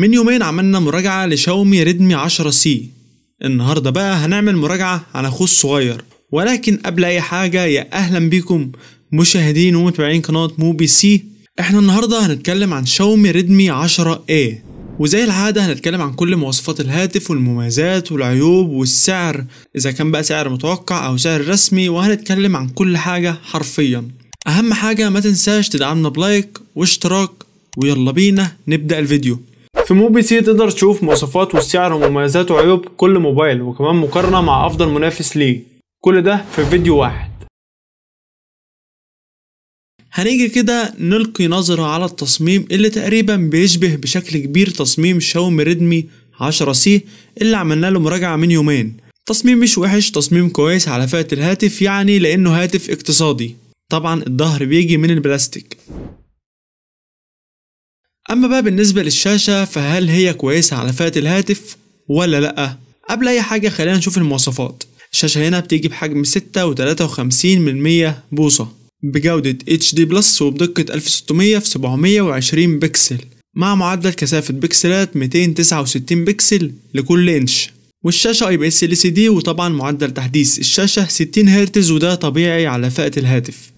من يومين عملنا مراجعة لشاومي ريدمي 10 سي النهاردة بقى هنعمل مراجعة على خوص صغير ولكن قبل أي حاجة يا أهلا بيكم مشاهدين ومتابعين قناة موبي سي احنا النهاردة هنتكلم عن شاومي ريدمي 10 a وزي العادة هنتكلم عن كل مواصفات الهاتف والمميزات والعيوب والسعر إذا كان بقى سعر متوقع أو سعر رسمي وهنتكلم عن كل حاجة حرفيا أهم حاجة ما تنساش تدعمنا بلايك واشتراك ويلا بينا نبدأ الفيديو في موبي سي تقدر تشوف مواصفات والسعر ومميزات وعيوب كل موبايل وكمان مقارنة مع أفضل منافس ليه كل ده في فيديو واحد هنيجي كده نلقي نظرة على التصميم اللي تقريبا بيشبه بشكل كبير تصميم شاومي ريدمي 10 سي اللي عملنا له مراجعة من يومين تصميم مش وحش تصميم كويس على فئة الهاتف يعني لأنه هاتف اقتصادي طبعا الظهر بيجي من البلاستيك أما بقى بالنسبة للشاشة فهل هي كويسة على فئة الهاتف ولا لأ؟ قبل أي حاجة خلينا نشوف المواصفات الشاشة هنا بتيجي بحجم 6.53 من 100 بوصة بجودة HD بلس وبدقة 1600 في 720 بكسل مع معدل كثافة بكسلات 269 بكسل لكل إنش والشاشة اي بي اس ال سي دي وطبعا معدل تحديث الشاشة 60 هرتز وده طبيعي على فئة الهاتف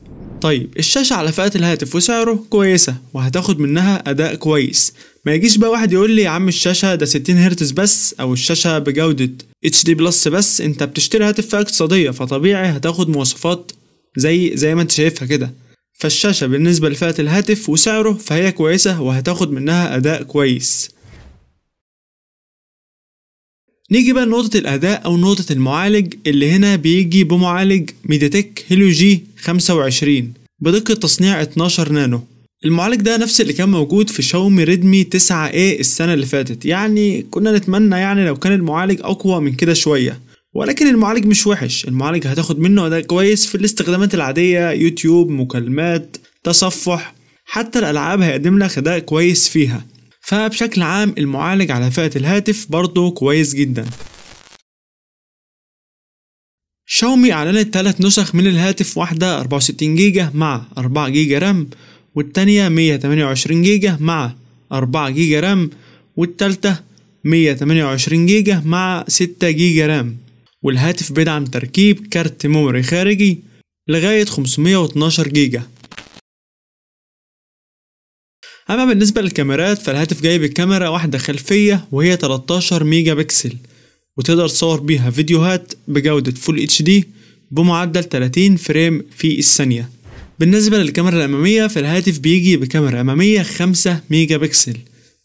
طيب الشاشة على فئة الهاتف وسعره كويسة وهتاخد منها أداء كويس ما يجيش بقى واحد يقول لي يا عم الشاشة ده 60 هرتز بس أو الشاشة بجودة اتش دي بلس بس أنت بتشتري هاتف فئة اقتصادية فطبيعي هتاخد مواصفات زي زي ما أنت شايفها كده فالشاشة بالنسبة لفئة الهاتف وسعره فهي كويسة وهتاخد منها أداء كويس نيجي بقى لنقطة الأداء أو نقطة المعالج اللي هنا بيجي بمعالج تك هيلو جي 25 بدقة تصنيع 12 نانو المعالج ده نفس اللي كان موجود في شاومي ريدمي 9A السنة اللي فاتت يعني كنا نتمنى يعني لو كان المعالج أقوى من كده شوية ولكن المعالج مش وحش المعالج هتاخد منه أداء كويس في الاستخدامات العادية يوتيوب مكالمات تصفح حتى الألعاب هيقدم لك أداء كويس فيها فبشكل عام المعالج على فئة الهاتف برضه كويس جدا شاومي أعلنت ثلاث نسخ من الهاتف واحدة 64 جيجا مع 4 جيجا رام والتانية 128 جيجا مع 4 جيجا رام والتالتة 128 جيجا مع 6 جيجا رام والهاتف بيدعم تركيب كارت ميموري خارجي لغاية 512 جيجا أما بالنسبة للكاميرات فالهاتف جاي بكاميرا واحدة خلفية وهي 13 ميجا بكسل وتقدر تصور بيها فيديوهات بجودة فول اتش دي بمعدل 30 فريم في الثانية بالنسبة للكاميرا الأمامية فالهاتف بيجي بكاميرا أمامية 5 ميجا بكسل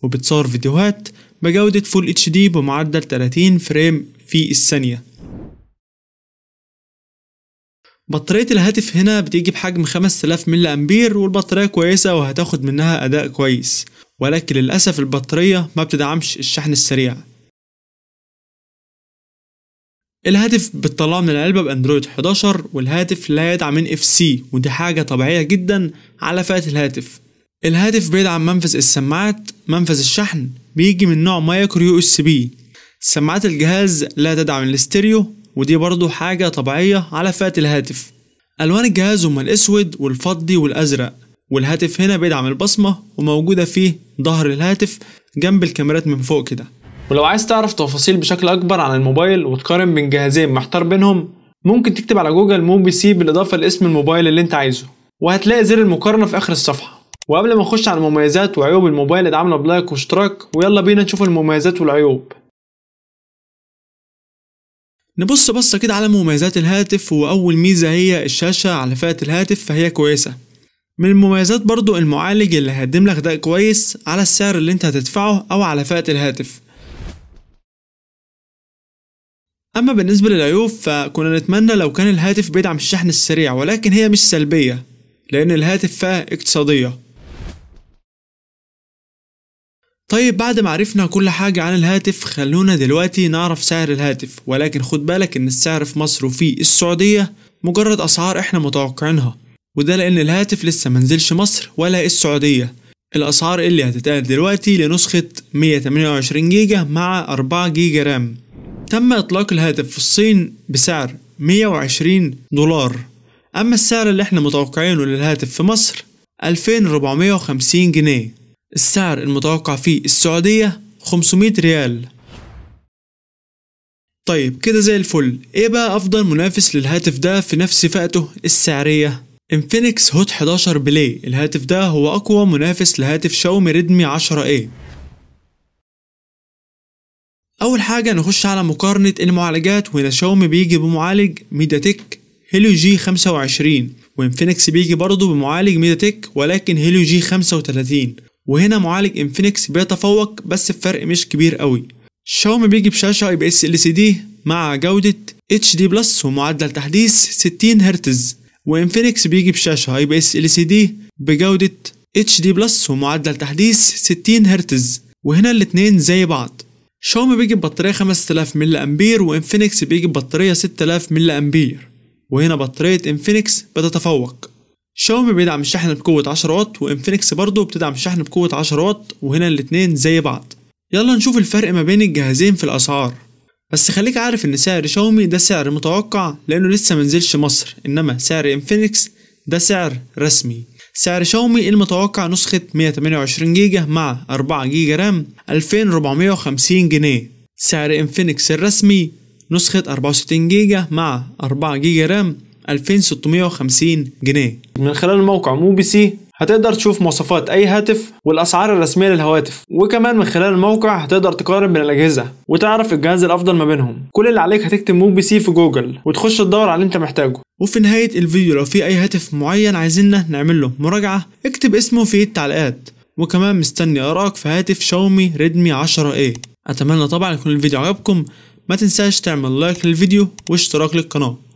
وبتصور فيديوهات بجودة فول اتش دي بمعدل 30 فريم في الثانية بطارية الهاتف هنا بتيجي بحجم 5000 ملي أمبير والبطارية كويسة وهتاخد منها أداء كويس ولكن للأسف البطارية ما بتدعمش الشحن السريع الهاتف بتطلعه من العلبة بأندرويد 11 والهاتف لا يدعم ان اف سي ودي حاجة طبيعية جدا على فئة الهاتف الهاتف بيدعم منفذ السماعات منفذ الشحن بيجي من نوع مايكرو يو اس بي سماعات الجهاز لا تدعم الاستيريو ودي برضه حاجة طبيعية على فئة الهاتف ألوان الجهاز هما الأسود والفضي والأزرق والهاتف هنا بيدعم البصمة وموجودة فيه ظهر الهاتف جنب الكاميرات من فوق كده ولو عايز تعرف تفاصيل بشكل أكبر عن الموبايل وتقارن بين جهازين محتار بينهم ممكن تكتب على جوجل موبي سي بالإضافة لاسم الموبايل اللي أنت عايزه وهتلاقي زر المقارنة في آخر الصفحة وقبل ما نخش على المميزات وعيوب الموبايل ادعمنا بلايك واشتراك ويلا بينا نشوف المميزات والعيوب نبص بصة كده على مميزات الهاتف وأول ميزة هي الشاشة على فئة الهاتف فهي كويسة من المميزات برضو المعالج اللي هيقدم لك ده كويس على السعر اللي انت هتدفعه أو على فئة الهاتف أما بالنسبة للعيوب فكنا نتمنى لو كان الهاتف بيدعم الشحن السريع ولكن هي مش سلبية لأن الهاتف فئة اقتصادية طيب بعد ما عرفنا كل حاجة عن الهاتف خلونا دلوقتي نعرف سعر الهاتف ولكن خد بالك ان السعر في مصر وفي السعودية مجرد اسعار احنا متوقعينها وده لان الهاتف لسه منزلش مصر ولا السعودية الاسعار اللي هتتقال دلوقتي لنسخة 128 جيجا مع 4 جيجا رام تم اطلاق الهاتف في الصين بسعر 120 دولار اما السعر اللي احنا متوقعينه للهاتف في مصر 2450 جنيه السعر المتوقع في السعودية 500 ريال طيب كده زي الفل ايه بقى افضل منافس للهاتف ده في نفس فئته السعرية انفينكس هوت 11 بلاي الهاتف ده هو اقوى منافس لهاتف شاومي ريدمي 10 a اول حاجة نخش على مقارنة المعالجات وهنا شاومي بيجي بمعالج تيك هيليو جي 25 وانفينكس بيجي برضه بمعالج تيك ولكن هيليو جي 35 وهنا معالج انفينكس بيتفوق بس بفرق مش كبير قوي شاومي بيجي بشاشة اي بي اس ال سي دي مع جودة اتش دي بلس ومعدل تحديث 60 هرتز وانفينكس بيجي بشاشة اي بي اس ال سي دي بجودة اتش دي بلس ومعدل تحديث 60 هرتز وهنا الاتنين زي بعض شاومي بيجي ببطارية 5000 ملي امبير وانفينكس بيجي ببطارية 6000 ملي امبير وهنا بطارية انفينكس بتتفوق شاومي بيدعم الشحن بقوة 10 واط وانفينكس برضه بتدعم الشحن بقوة 10 واط وهنا الاتنين زي بعض يلا نشوف الفرق ما بين الجهازين في الأسعار بس خليك عارف ان سعر شاومي ده سعر متوقع لانه لسه منزلش مصر انما سعر انفينكس ده سعر رسمي سعر شاومي المتوقع نسخة 128 جيجا مع 4 جيجا رام 2450 جنيه سعر انفينكس الرسمي نسخة 64 جيجا مع 4 جيجا رام 2650 جنيه من خلال موقع موبيسي هتقدر تشوف مواصفات اي هاتف والاسعار الرسميه للهواتف وكمان من خلال الموقع هتقدر تقارن بين الاجهزه وتعرف الجهاز الافضل ما بينهم كل اللي عليك هتكتب مو بي سي في جوجل وتخش تدور على اللي انت محتاجه وفي نهايه الفيديو لو في اي هاتف معين عايزيننا نعمل له مراجعه اكتب اسمه في التعليقات وكمان مستني ارائك في هاتف شاومي ريدمي 10 اي اتمنى طبعا يكون الفيديو عجبكم ما تنساش تعمل لايك للفيديو واشتراك للقناه